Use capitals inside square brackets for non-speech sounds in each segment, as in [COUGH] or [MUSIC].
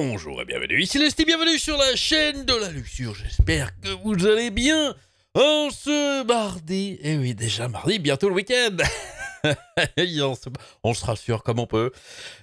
Bonjour et bienvenue, ici t'es bienvenue sur la chaîne de la luxure, j'espère que vous allez bien en ce mardi, et eh oui déjà mardi, bientôt le week-end [LAUGHS] [LAUGHS] on, se, on, rassure comme on peut.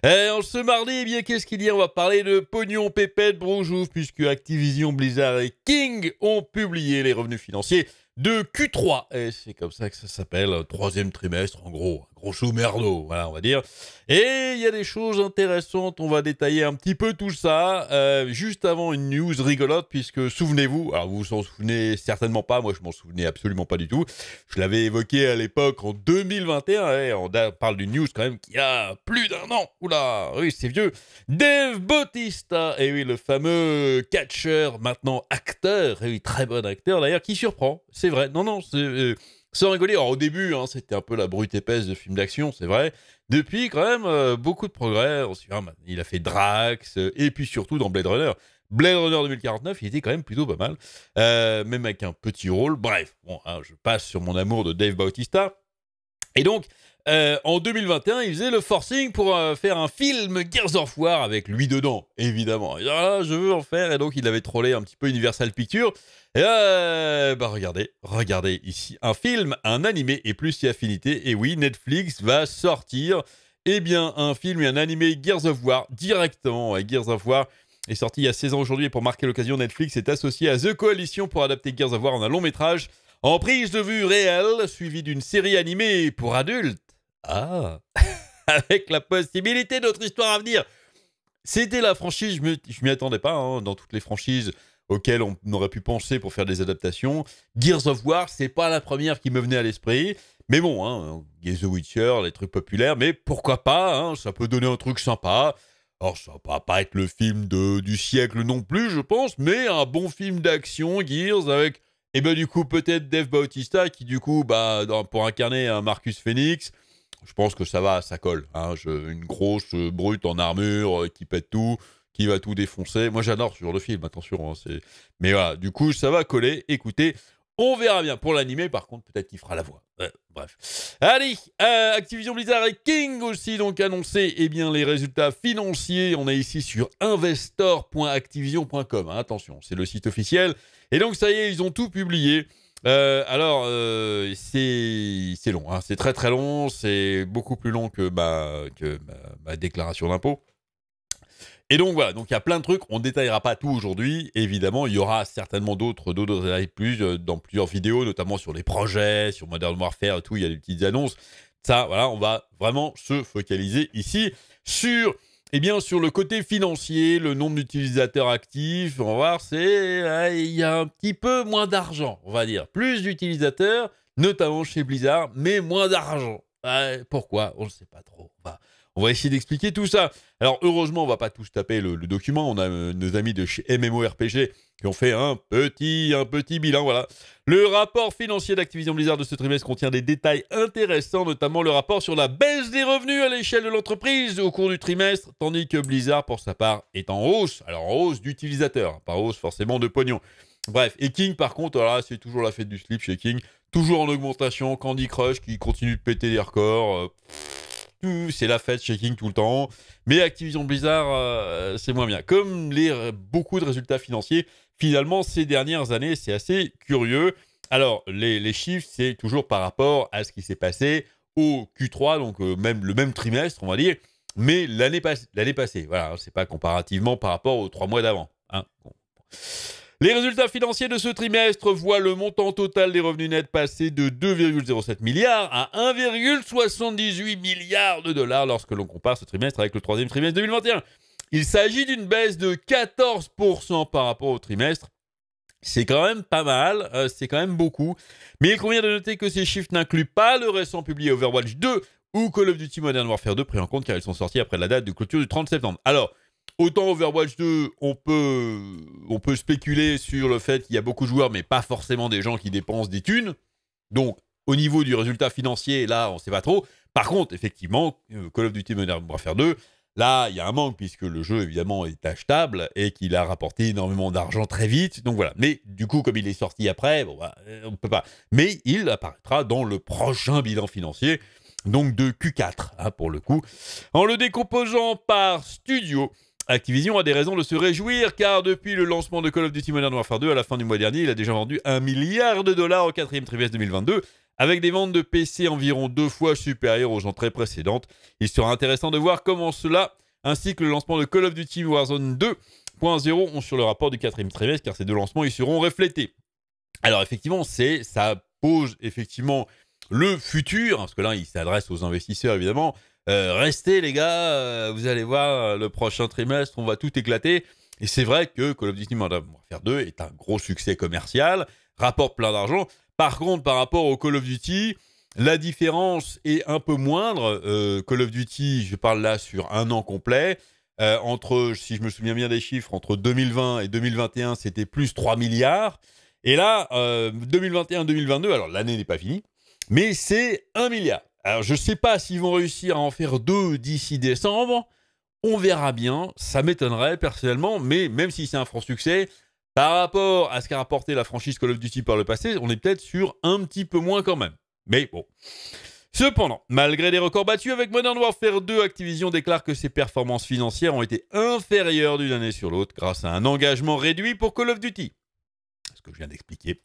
Et eh, on ce mardi, eh bien, qu'est-ce qu'il y a On va parler de pognon, pépette, broujouf, puisque Activision, Blizzard et King ont publié les revenus financiers de Q3. Et c'est comme ça que ça s'appelle, euh, troisième trimestre, en gros. Gros chou merdo, voilà, on va dire. Et il y a des choses intéressantes, on va détailler un petit peu tout ça, euh, juste avant une news rigolote, puisque souvenez-vous, alors vous vous en souvenez certainement pas, moi je m'en souvenais absolument pas du tout, je l'avais évoqué à l'époque en 2021, et eh, en on parle d'une news quand même qui a plus d'un an. Oula, oui, c'est vieux. Dave Bautista, hein. et eh oui, le fameux catcheur, maintenant acteur, et eh oui, très bon acteur d'ailleurs, qui surprend, c'est vrai. Non, non, c'est. Euh, sans rigoler, au début, hein, c'était un peu la brute épaisse de film d'action, c'est vrai. Depuis, quand même, euh, beaucoup de progrès. Ah, il a fait Drax, euh, et puis surtout dans Blade Runner. Blade Runner 2049, il était quand même plutôt pas mal, même avec un petit rôle. Bref, bon, hein, je passe sur mon amour de Dave Bautista. Et donc, euh, en 2021, il faisait le forcing pour euh, faire un film Gears of War avec lui dedans, évidemment. Et ah, je veux en faire, et donc il avait trollé un petit peu Universal Pictures. Et euh, bah regardez, regardez ici un film, un animé et plus si affinité. Et oui, Netflix va sortir, eh bien, un film et un animé Gears of War directement. et Gears of War est sorti il y a 16 ans aujourd'hui et pour marquer l'occasion, Netflix est associé à The Coalition pour adapter Gears of War en un long métrage. En prise de vue réelle, suivi d'une série animée pour adultes ah [LAUGHS] Avec la possibilité d'autres histoires à venir C'était la franchise, je m'y attendais pas, hein, dans toutes les franchises auxquelles on aurait pu penser pour faire des adaptations. Gears of War, c'est pas la première qui me venait à l'esprit. Mais bon, hein, of Witcher, les trucs populaires, mais pourquoi pas hein, Ça peut donner un truc sympa. Alors, ça va pas être le film du siècle non plus, je pense, mais un bon film d'action, Gears, avec, et eh ben du coup, peut-être Dave Bautista, qui du coup, bah, pour incarner hein, Marcus Phoenix, je pense que ça va, ça colle. Hein. Je, une grosse brute en armure euh, qui pète tout, qui va tout défoncer. Moi, j'adore ce genre de film, attention. Hein, c'est. Mais voilà, du coup, ça va coller. Écoutez, on verra bien. Pour l'animer, par contre, peut-être qu'il fera la voix. bref. Allez, euh, Activision Blizzard et King aussi donc annoncé eh bien, les résultats financiers. On est ici sur investor.activision.com. Hein. attention, c'est le site officiel. Et donc, ça y est, ils ont tout publié. Euh, alors, euh, c'est long. Hein. C'est très très long. C'est beaucoup plus long que ma, que ma, déclaration d'impôt. Et donc voilà, donc il y a plein de trucs, on ne détaillera pas tout aujourd'hui, évidemment, il y aura certainement d'autres d'autres plus euh, dans plusieurs vidéos, notamment sur les projets, sur Modern Warfare et tout, il y a des petites annonces. Ça, voilà, on va vraiment se focaliser ici sur eh bien, sur le côté financier, le nombre d'utilisateurs actifs, on va voir, c'est. Euh, il y a un petit peu moins d'argent, on va dire. Plus d'utilisateurs, notamment chez Blizzard, mais moins d'argent. pourquoi On ne sait pas trop. On va essayer d'expliquer tout ça. Alors heureusement, on va pas tous taper le, document. On a euh, nos amis de chez MMORPG qui ont fait un petit, un petit bilan. Voilà. Le rapport financier d'Activision Blizzard de ce trimestre contient des détails intéressants, notamment le rapport sur la baisse des revenus à l'échelle de l'entreprise au cours du trimestre, tandis que Blizzard, pour sa part, est en hausse. Alors en hausse d'utilisateurs, hein, pas hausse forcément de pognon. Bref, et King par contre, là c'est toujours la fête du slip chez King, toujours en augmentation, Candy Crush qui continue de péter les records. Euh, c'est la fête shaking tout le temps. Mais Activision Blizzard, euh, c'est moins bien. Comme les, euh, beaucoup de résultats financiers, finalement, ces dernières années, c'est assez curieux. Alors, les, chiffres, c'est toujours par rapport à ce qui s'est passé au Q3, donc euh, même, le même trimestre, on va dire, mais l'année l'année passée. Voilà, hein, c'est pas comparativement par rapport aux trois mois d'avant. Hein. Les résultats financiers de ce trimestre voient le montant total des revenus nets passer de 2,07 milliards à 1,78 milliards de dollars lorsque l'on compare ce trimestre avec le troisième trimestre 2021. Il s'agit d'une baisse de 14% par rapport au trimestre c'est quand même pas mal, euh, c'est quand même beaucoup. Mais il convient de noter que ces chiffres n'incluent pas le récent publié Overwatch 2 ou Call of Duty Modern Warfare 2 pris en compte car ils sont sortis après la date de clôture du 30 septembre. Alors, Autant Overwatch 2, on peut, on peut spéculer sur le fait qu'il y a beaucoup de joueurs, mais pas forcément des gens qui dépensent des thunes. Donc, au niveau du résultat financier, là, on ne sait pas trop. Par contre, effectivement, euh, Call of Duty Modern Warfare 2, là, il y a un manque, puisque le jeu, évidemment, est achetable et qu'il a rapporté énormément d'argent très vite. Donc voilà. Mais du coup, comme il est sorti après, bah, euh, on ne peut pas. Mais il apparaîtra dans le prochain bilan financier, donc de Q4, hein, pour le coup, en le décomposant par studio. Activision a des raisons de se réjouir car depuis le lancement de Call of Duty Modern Warfare 2 à la fin du mois dernier, il a déjà vendu un milliard de dollars au quatrième trimestre 2022 avec des ventes de PC environ deux fois supérieures aux entrées précédentes. Il sera intéressant de voir comment cela, ainsi que le lancement de Call of Duty Warzone 2.0 ont sur le rapport du quatrième trimestre car ces deux lancements y seront reflétés. Alors effectivement, c'est ça pose effectivement le futur, parce que là il s'adresse aux investisseurs évidemment, euh, restez les gars, euh, vous allez voir le prochain trimestre, on va tout éclater. Et c'est vrai que Call of Duty Modern Warfare 2 est un gros succès commercial, rapporte plein d'argent. Par contre, par rapport au Call of Duty, la différence est un peu moindre. Euh, Call of Duty, je parle là sur un an complet. entre, si je me souviens bien des chiffres, entre 2020 et 2021, c'était plus 3 milliards. Et là, 2021-2022, alors l'année n'est pas finie, mais c'est 1 milliard. Alors je ne sais pas s'ils vont réussir à en faire deux d'ici décembre. On verra bien. Ça m'étonnerait personnellement, mais même si c'est un franc succès, par rapport à ce qu'a rapporté la franchise Call of Duty par le passé, on est peut-être sur un petit peu moins quand même. Mais bon. Cependant, malgré les records battus avec Modern Warfare 2, Activision déclare que ses performances financières ont été inférieures d'une année sur l'autre grâce à un engagement réduit pour Call of Duty que je viens d'expliquer.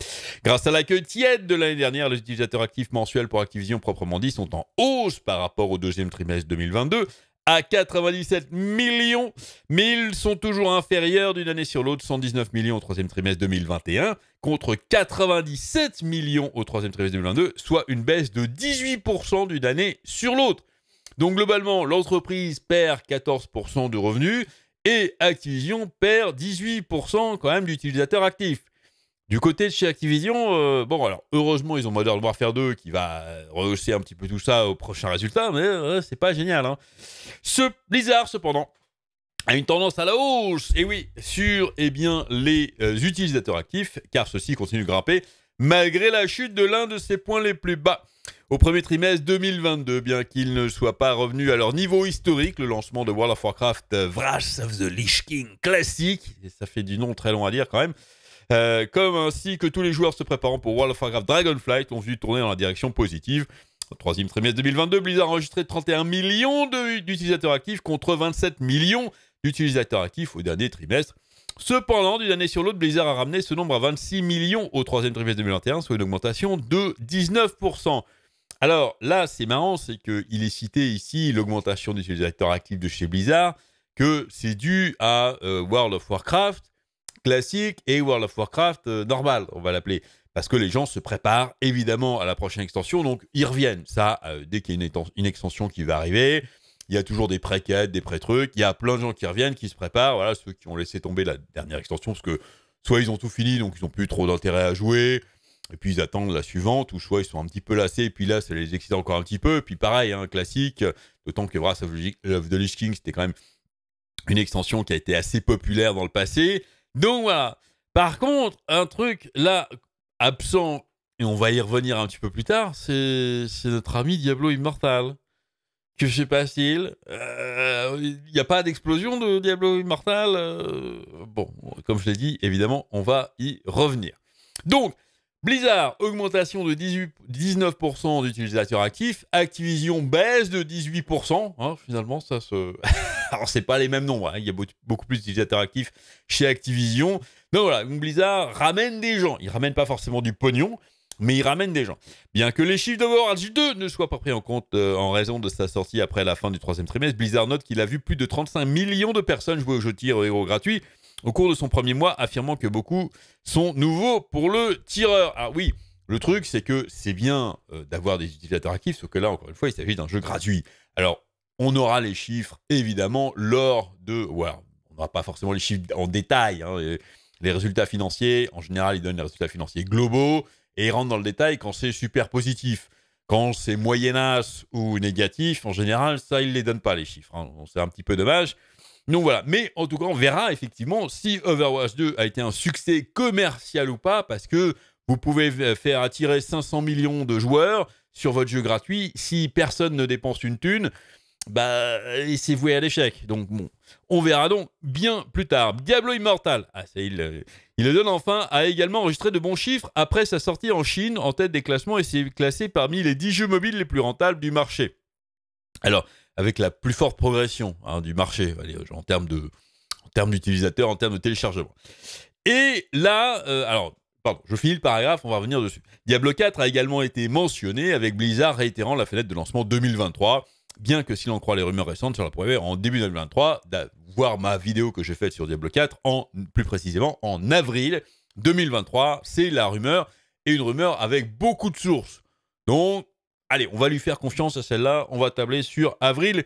Grâce à l'accueil tiède de l'année dernière, les utilisateurs actifs mensuels pour Activision proprement dit sont en hausse par rapport au deuxième trimestre 2022 à 97 millions, mais ils sont toujours inférieurs d'une année sur l'autre, 119 millions au troisième trimestre 2021 contre 97 millions au troisième trimestre 2022, soit une baisse de 18% d'une année sur l'autre. Donc globalement, l'entreprise perd 14% de revenus et Activision perd 18% quand même d'utilisateurs actifs. Du côté de chez Activision, euh, bon alors heureusement ils ont Modern faire 2 qui va euh, rehausser un petit peu tout ça au prochain résultat, mais euh, c'est pas génial. Hein. Ce Blizzard cependant a une tendance à la hausse, et oui, sur eh bien, les utilisateurs actifs, car ceux-ci continuent de grimper malgré la chute de l'un de ses points les plus bas. Au premier trimestre 2022, bien qu'ils ne soient pas revenus à leur niveau historique, le lancement de World of Warcraft Wrath of the Lich King classique, et ça fait du nom très long à dire quand même, euh, comme ainsi que tous les joueurs se préparant pour World of Warcraft Dragonflight ont vu tourner dans la direction positive. Au troisième trimestre 2022, Blizzard a enregistré 31 millions d'utilisateurs actifs contre 27 millions d'utilisateurs actifs au dernier trimestre. Cependant, d'une année sur l'autre, Blizzard a ramené ce nombre à 26 millions au troisième trimestre 2021, soit une augmentation de 19%. Alors là, c'est marrant, c'est qu'il est cité ici l'augmentation d'utilisateurs actifs de chez Blizzard, que c'est dû à euh, World of Warcraft, classique et World of Warcraft euh, normal, on va l'appeler. Parce que les gens se préparent évidemment à la prochaine extension, donc ils reviennent. Ça, euh, dès qu'il y a une, extension qui va arriver, il y a toujours des pré-quêtes, des pré-trucs, il y a plein de gens qui reviennent, qui se préparent. Voilà, ceux qui ont laissé tomber la dernière extension, parce que soit ils ont tout fini, donc ils n'ont plus trop d'intérêt à jouer, et puis ils attendent la suivante, ou soit ils sont un petit peu lassés, et puis là, ça les excite encore un petit peu. puis pareil, hein, classique, d'autant que Wrath of the Lich King, c'était quand même une extension qui a été assez populaire dans le passé. Donc voilà. Par contre, un truc là absent, et on va y revenir un petit peu plus tard, c'est notre ami Diablo Immortal. Que je sais pas s'il. Il euh, n'y a pas d'explosion de Diablo Immortal. Euh, bon, comme je l'ai dit, évidemment, on va y revenir. Donc, Blizzard, augmentation de 18, 19% d'utilisateurs actifs. Activision, baisse de 18%. Hein, finalement, ça se. Alors, c'est pas les mêmes nombres. Hein. Il y a beaucoup plus d'utilisateurs actifs chez Activision. Donc voilà, Blizzard ramène des gens. Il ramène pas forcément du pognon, mais il ramène des gens. Bien que les chiffres de warcraft 2 ne soient pas pris en compte euh, en raison de sa sortie après la fin du troisième trimestre, Blizzard note qu'il a vu plus de 35 millions de personnes jouer au jeu tir euh, héros gratuit au cours de son premier mois, affirmant que beaucoup sont nouveaux pour le tireur. Ah oui, le truc, c'est que c'est bien euh, d'avoir des utilisateurs actifs, sauf que là, encore une fois, il s'agit d'un jeu gratuit. Alors, on aura les chiffres, évidemment, lors de... on n'aura pas forcément les chiffres en détail. Hein, les résultats financiers, en général, ils donnent les résultats financiers globaux et ils rentrent dans le détail quand c'est super positif. Quand c'est moyennasse ou négatif, en général, ça, ils ne les donnent pas, les chiffres. Hein. C'est un petit peu dommage. Donc voilà. Mais en tout cas, on verra effectivement si Overwatch 2 a été un succès commercial ou pas, parce que vous pouvez faire attirer 500 millions de joueurs sur votre jeu gratuit. Si personne ne dépense une thune, bah, il s'est voué à l'échec. Donc bon, on verra donc bien plus tard. Diablo Immortal, ah, euh, il, le donne enfin, a également enregistré de bons chiffres après sa sortie en Chine en tête des classements et s'est classé parmi les 10 jeux mobiles les plus rentables du marché. Alors, avec la plus forte progression hein, du marché, en termes de en termes d'utilisateurs, en termes de téléchargement. Et là, euh, alors, pardon, je finis le paragraphe, on va revenir dessus. Diablo 4 a également été mentionné avec Blizzard réitérant la fenêtre de lancement 2023 Bien que si l'on croit les rumeurs récentes sur la première, en début 2023, voir ma vidéo que j'ai faite sur Diablo 4, en, plus précisément en avril 2023, c'est la rumeur, et une rumeur avec beaucoup de sources. Donc, allez, on va lui faire confiance à celle-là, on va tabler sur avril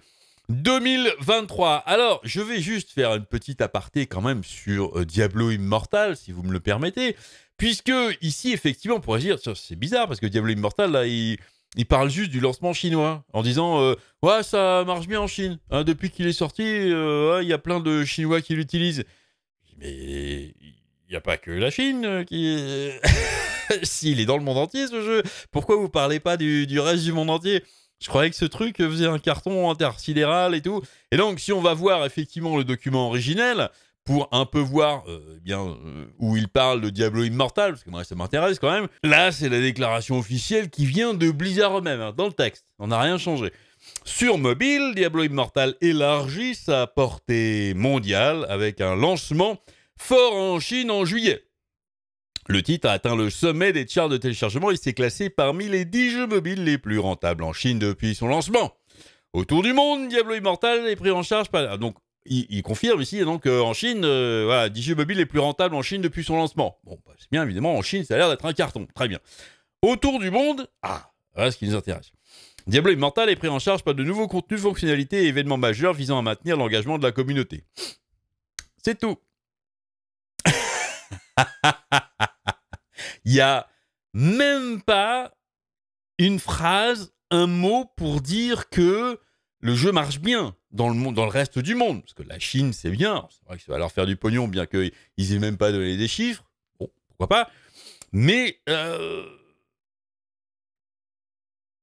2023. Alors, je vais juste faire une petite aparté quand même sur euh, Diablo Immortal, si vous me le permettez, puisque ici, effectivement, on pourrait dire, c'est bizarre, parce que Diablo Immortal, là, il il parle juste du lancement chinois en disant euh, Ouais, ça marche bien en Chine. Hein, depuis qu'il est sorti, euh, il y a plein de Chinois qui l'utilisent. Mais il n'y a pas que la Chine euh, qui. S'il [LAUGHS] est dans le monde entier ce jeu, pourquoi vous parlez pas du, du reste du monde entier Je croyais que ce truc faisait un carton intersidéral et tout. Et donc, si on va voir effectivement le document originel, pour un peu voir euh, eh bien euh, où il parle de Diablo Immortal, parce que moi ça m'intéresse quand même. Là, c'est la déclaration officielle qui vient de Blizzard eux-mêmes, hein, dans le texte. On n'a rien changé. Sur mobile, Diablo Immortal élargit sa portée mondiale avec un lancement fort en Chine en juillet. Le titre a atteint le sommet des charts de téléchargement et s'est classé parmi les 10 jeux mobiles les plus rentables en Chine depuis son lancement. Autour du monde, Diablo Immortal est pris en charge par... Ah, donc, il, confirme ici donc euh, en Chine, euh, est plus rentable en Chine depuis son lancement. Bon, bah, c'est bien évidemment en Chine, ça a l'air d'être un carton. Très bien. Autour du monde, ah, voilà ce qui nous intéresse. Diablo Immortal est pris en charge par de nouveaux contenus, fonctionnalités et événements majeurs visant à maintenir l'engagement de la communauté. C'est tout. [LAUGHS] Il n'y a même pas une phrase, un mot pour dire que le jeu marche bien dans le, monde, dans le reste du monde. Parce que la Chine, c'est bien, c'est vrai que ça va leur faire du pognon, bien qu'ils n'aient même pas donné des chiffres. Bon, pourquoi pas. Mais euh,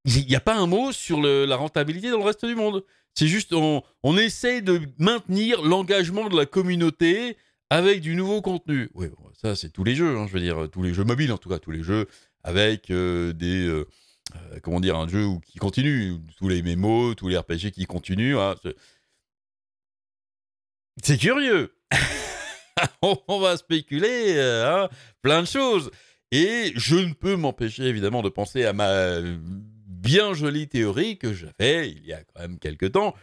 il n'y a pas un mot sur la rentabilité dans le reste du monde. C'est juste, on, on de maintenir l'engagement de la communauté avec du nouveau contenu. Oui, ça, c'est tous les jeux, hein, je veux dire, tous les jeux mobiles, en tout cas, tous les jeux avec euh, des. Euh, euh, comment dire, un jeu qui continue, tous les mémos, tous les RPG qui continuent. Hein, c'est curieux. [LAUGHS] on va spéculer euh, hein, plein de choses. Et je ne peux m'empêcher évidemment de penser à ma bien jolie théorie que j'avais il y a quand même quelques temps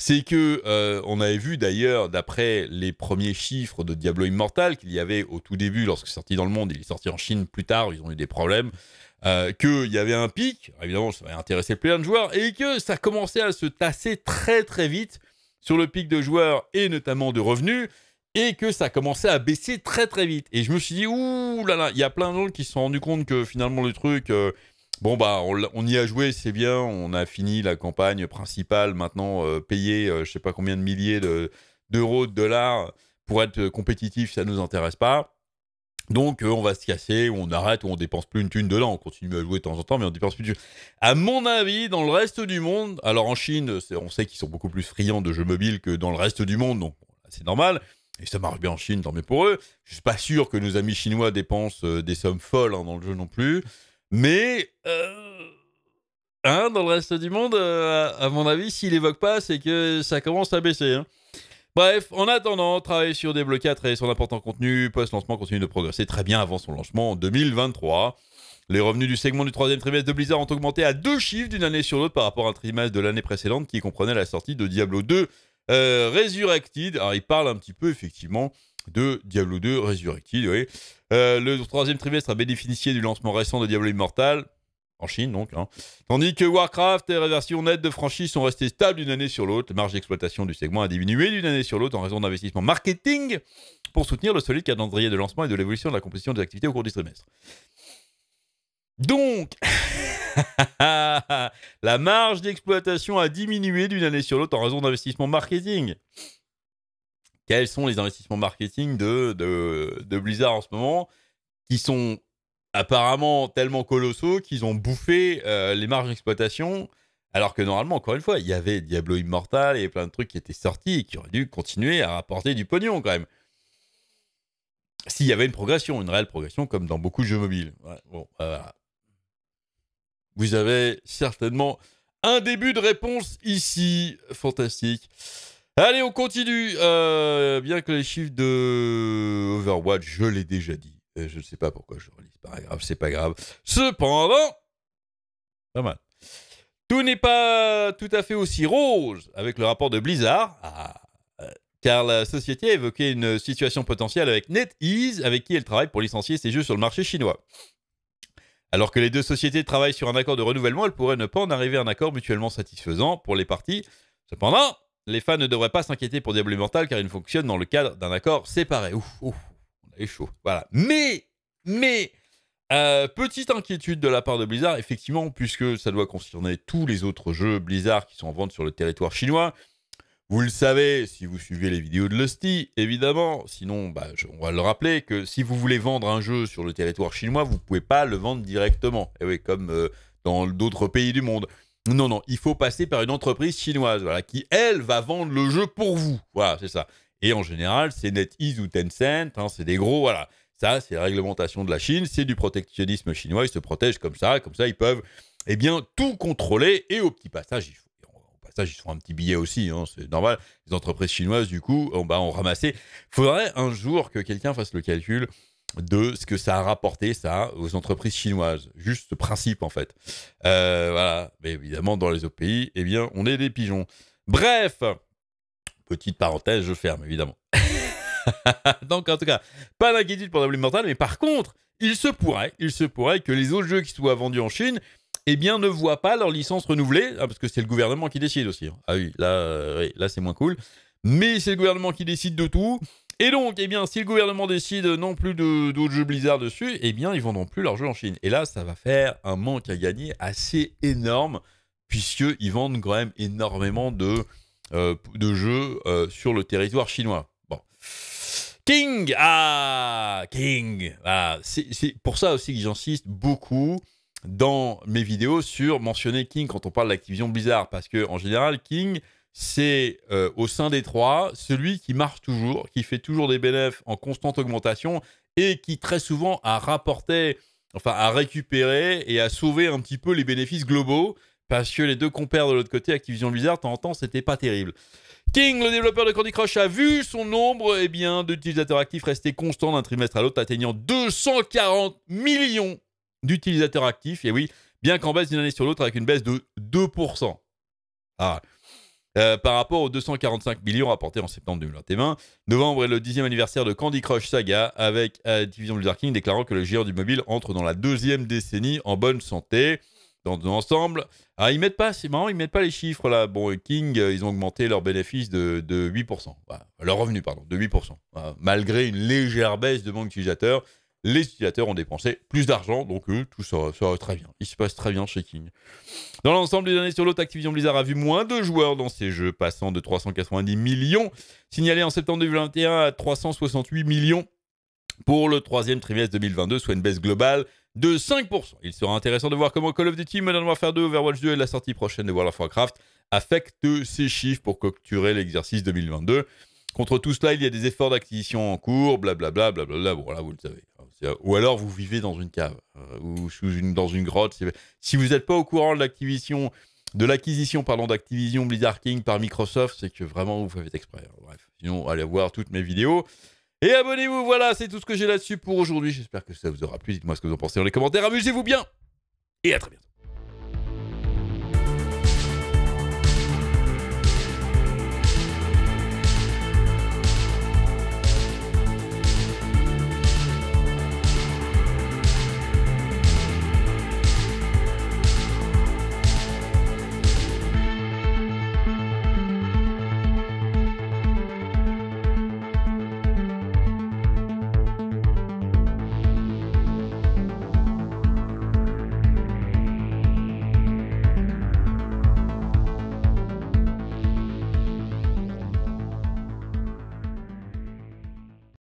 c'est que euh, on avait vu d'ailleurs, d'après les premiers chiffres de Diablo Immortal qu'il y avait au tout début, lorsque sorti dans le monde, il est sorti en Chine plus tard, ils ont eu des problèmes, euh, qu'il y avait un pic, évidemment ça a intéressé plein de joueurs, et que ça commençait à se tasser très très vite sur le pic de joueurs et notamment de revenus, et que ça commençait à baisser très très vite. Et je me suis dit, ouh là là, il y a plein de gens qui se sont rendus compte que finalement le truc... Euh, Bon, bah, on, y a joué, c'est bien. On a fini la campagne principale. Maintenant, euh, payer je euh, je sais pas combien de milliers d'euros, de, dollars pour être euh, compétitif, ça ne nous intéresse pas. Donc, on va se casser, on arrête, ou on dépense plus une thune de là. On continue à jouer de temps en temps, mais on dépense plus de À mon avis, dans le reste du monde, alors en Chine, on sait qu'ils sont beaucoup plus friands de jeux mobiles que dans le reste du monde, donc c'est normal. Et ça marche bien en Chine, tant mieux pour eux. Je ne suis pas sûr que nos amis chinois dépensent des sommes folles hein, dans le jeu non plus. Mais euh, hein, dans le reste du monde, euh, à mon avis, s'il évoque pas, c'est que ça commence à baisser. Hein. Bref, en attendant, travailler sur des blocs 4 et son important contenu post-lancement continue de progresser très bien avant son lancement en 2023. Les revenus du segment du troisième trimestre de Blizzard ont augmenté à deux chiffres d'une année sur l'autre par rapport à un trimestre de l'année précédente qui comprenait la sortie de Diablo 2 euh, Resurrected. Alors, il parle un petit peu, effectivement, de Diablo 2 Resurrected. Euh, le troisième trimestre a bénéficié du lancement récent de Diablo Immortal, en Chine donc, hein. tandis que Warcraft et la version nette de franchise sont restées stables d'une année sur l'autre. La marge d'exploitation du segment a diminué d'une année sur l'autre en raison d'investissements marketing pour soutenir le solide calendrier de lancement et de l'évolution de la composition des activités au cours du trimestre. Donc, [LAUGHS] la marge d'exploitation a diminué d'une année sur l'autre en raison d'investissements marketing quels sont les investissements marketing de, Blizzard en ce moment, qui sont apparemment tellement colossaux qu'ils ont bouffé euh, les marges d'exploitation, alors que normalement, encore une fois, il y avait Diablo Immortal et plein de trucs qui étaient sortis et qui auraient dû continuer à rapporter du pognon quand même. S'il y avait une progression, une réelle progression, comme dans beaucoup de jeux mobiles. bon, bah, vous avez certainement un début de réponse ici. Fantastique. Allez, on continue. Euh, bien que les chiffres de Overwatch, je l'ai déjà dit. Je ne sais pas pourquoi je relis ce paragraphe, c'est pas grave. Cependant, pas mal. Tout n'est pas tout à fait aussi rose avec le rapport de Blizzard, ah, euh, car la société a évoqué une situation potentielle avec NetEase, avec qui elle travaille pour licencier ses jeux sur le marché chinois. Alors que les deux sociétés travaillent sur un accord de renouvellement, elles pourraient ne pas en arriver à un accord mutuellement satisfaisant pour les parties. Cependant, les fans ne devraient pas s'inquiéter pour Diablo Immortal car il fonctionne dans le cadre d'un accord séparé. Ouf, on est chaud. Voilà. Mais, mais, euh, petite inquiétude de la part de Blizzard, effectivement, puisque ça doit concerner tous les autres jeux Blizzard qui sont en vente sur le territoire chinois. Vous le savez, si vous suivez les vidéos de Lusty, évidemment. Sinon, bah, on va le rappeler que si vous voulez vendre un jeu sur le territoire chinois, vous ne pouvez pas le vendre directement. Et eh oui, comme euh, dans d'autres pays du monde. Non, non, il faut passer par une entreprise chinoise, voilà, qui, elle, va vendre le jeu pour vous. Voilà, c'est ça. Et en général, c'est NetEase ou Tencent, hein, c'est des gros, voilà. Ça, c'est la réglementation de la Chine, c'est du protectionnisme chinois, ils se protègent comme ça, comme ça, ils peuvent, eh bien, tout contrôler. Et au petit passage, ils font un petit billet aussi, hein, c'est normal. Les entreprises chinoises, du coup, on, bah, on ramassé. Faudrait un jour que quelqu'un fasse le calcul de ce que ça a rapporté ça aux entreprises chinoises. Juste ce principe en fait. Euh, voilà, mais évidemment dans les autres pays, eh bien on est des pigeons. Bref, petite parenthèse, je ferme évidemment. [LAUGHS] Donc en tout cas, pas d'inquiétude pour Diablo mais par contre, il se pourrait, il se pourrait que les autres jeux qui soient vendus en Chine eh bien, ne voient pas leur licence renouvelée, hein, parce que c'est le gouvernement qui décide aussi. Hein. Ah oui, là, euh, oui, là c'est moins cool. Mais c'est le gouvernement qui décide de tout. Et donc, eh bien, si le gouvernement décide non plus d'autres jeux Blizzard dessus, eh bien, ils vendront plus leurs jeux en Chine. Et là, ça va faire un manque à gagner assez énorme, puisqu'ils vendent quand même énormément de, euh, de jeux euh, sur le territoire chinois. King Ah King ah, C'est pour ça aussi que j'insiste beaucoup dans mes vidéos sur mentionner King quand on parle d'Activision Blizzard, parce que en général, King c'est euh, au sein des trois celui qui marche toujours, qui fait toujours des bénéfices en constante augmentation et qui très souvent a rapporté, enfin a récupéré et a sauvé un petit peu les bénéfices globaux parce que les deux compères de l'autre côté, Activision Blizzard, en temps, c'était pas terrible. King, le développeur de Candy Crush, a vu son nombre eh d'utilisateurs actifs rester constant d'un trimestre à l'autre, atteignant 240 millions d'utilisateurs actifs. Et oui, bien qu'en baisse d'une année sur l'autre avec une baisse de 2%. Ah, euh, par rapport aux 245 millions rapportés en septembre 2021. Novembre est le dixième anniversaire de Candy Crush Saga, avec division Blizzard King déclarant que le géant du mobile entre dans la deuxième décennie en bonne santé. Dans ensemble, ah, ils mettent pas, c'est ils mettent pas les chiffres là. Bon, King, euh, ils ont augmenté leurs bénéfices de, 8%, leurs revenus, pardon, de 8%, malgré une légère baisse de manque d'utilisateurs les utilisateurs ont dépensé plus d'argent, donc euh, tout ça, va très bien. Il se passe très bien chez King. Dans l'ensemble des années sur l'autre, Activision Blizzard a vu moins de joueurs dans ses jeux, passant de 390 millions, signalés en septembre 2021 à 368 millions pour le troisième trimestre 2022, soit une baisse globale de 5%. Il sera intéressant de voir comment Call of Duty, Modern Warfare 2, Overwatch 2 et la sortie prochaine de World of Warcraft affectent ces chiffres pour cocturer l'exercice 2022. Contre tout cela, il y a des efforts d'acquisition en cours, blablabla, blablabla, bon là vous le savez. Ou alors vous vivez dans une cave euh, ou sous une, dans une grotte. Si vous n'êtes pas au courant de l'acquisition, de l'acquisition d'Activision Blizzard King par Microsoft, c'est que vraiment vous faites exprès. Hein, bref, sinon allez voir toutes mes vidéos. Et abonnez-vous, voilà, c'est tout ce que j'ai là-dessus pour aujourd'hui. J'espère que ça vous aura plu. Dites-moi ce que vous en pensez dans les commentaires. Amusez-vous bien et à très bientôt.